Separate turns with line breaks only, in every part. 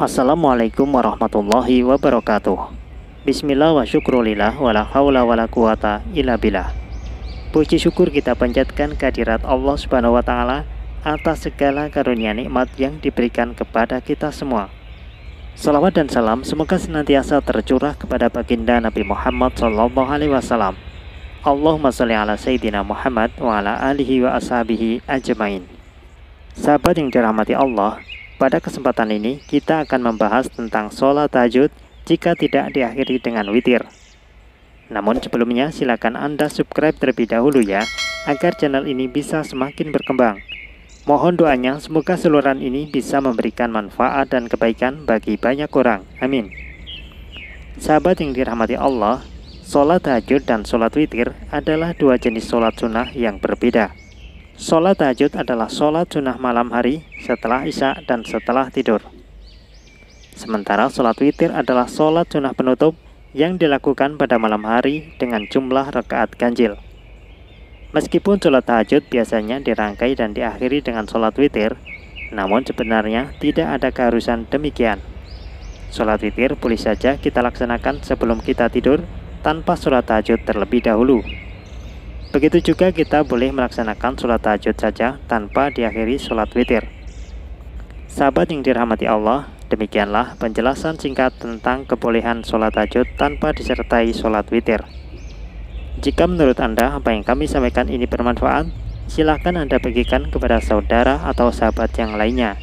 Assalamualaikum warahmatullahi wabarakatuh Bismillah wa syukrulillah la hawla la quwata illa billah Puji syukur kita panjatkan kehadirat Allah subhanahu wa ta'ala Atas segala karunia nikmat yang diberikan kepada kita semua Salawat dan salam semoga senantiasa tercurah kepada baginda Nabi Muhammad Sallallahu Alaihi Wasallam Allahumma salli ala Sayyidina Muhammad wa ala alihi wa ashabihi ajmain Sahabat yang dirahmati Allah pada kesempatan ini, kita akan membahas tentang sholat tahajud jika tidak diakhiri dengan witir. Namun sebelumnya, silakan Anda subscribe terlebih dahulu ya, agar channel ini bisa semakin berkembang. Mohon doanya semoga seluruhan ini bisa memberikan manfaat dan kebaikan bagi banyak orang. Amin. Sahabat yang dirahmati Allah, sholat tahajud dan sholat witir adalah dua jenis sholat sunnah yang berbeda. Sholat tahajud adalah sholat sunnah malam hari setelah isya dan setelah tidur. Sementara sholat witir adalah sholat sunnah penutup yang dilakukan pada malam hari dengan jumlah rakaat ganjil. Meskipun sholat tahajud biasanya dirangkai dan diakhiri dengan sholat witir, namun sebenarnya tidak ada keharusan demikian. Sholat witir boleh saja kita laksanakan sebelum kita tidur tanpa sholat tahajud terlebih dahulu. Begitu juga kita boleh melaksanakan sholat tahajud saja tanpa diakhiri sholat witir. Sahabat yang dirahmati Allah, demikianlah penjelasan singkat tentang kebolehan sholat tahajud tanpa disertai sholat witir. Jika menurut Anda apa yang kami sampaikan ini bermanfaat, silahkan Anda bagikan kepada saudara atau sahabat yang lainnya.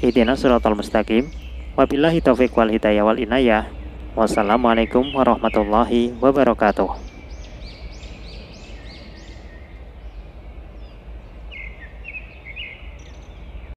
Idina suratul mustaqim, wabillahi taufiq wal hidayah wal inayah, wassalamualaikum warahmatullahi wabarakatuh.